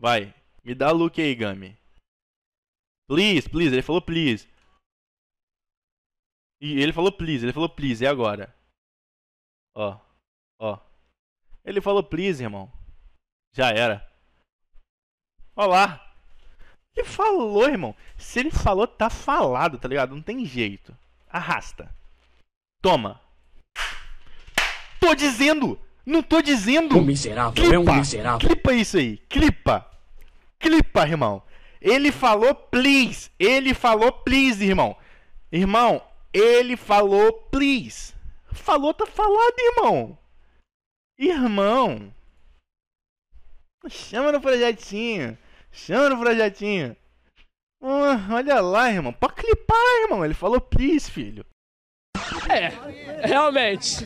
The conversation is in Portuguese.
Vai. Me dá look aí, Gami. Please, please. Ele falou please. E ele falou please. Ele falou please. E agora? Ó. Ó. Ele falou please, irmão. Já era. Ó lá. Ele falou, irmão. Se ele falou, tá falado, tá ligado? Não tem jeito. Arrasta. Toma. Tô dizendo! Não tô dizendo! O miserável clipa, é um miserável. Clipa isso aí. Clipa clipa, irmão. Ele falou please. Ele falou please, irmão. Irmão, ele falou please. Falou, tá falado, irmão. Irmão. Chama no projetinho. Chama no projetinho. Uh, olha lá, irmão. Pode clipar, irmão. Ele falou please, filho. É, realmente.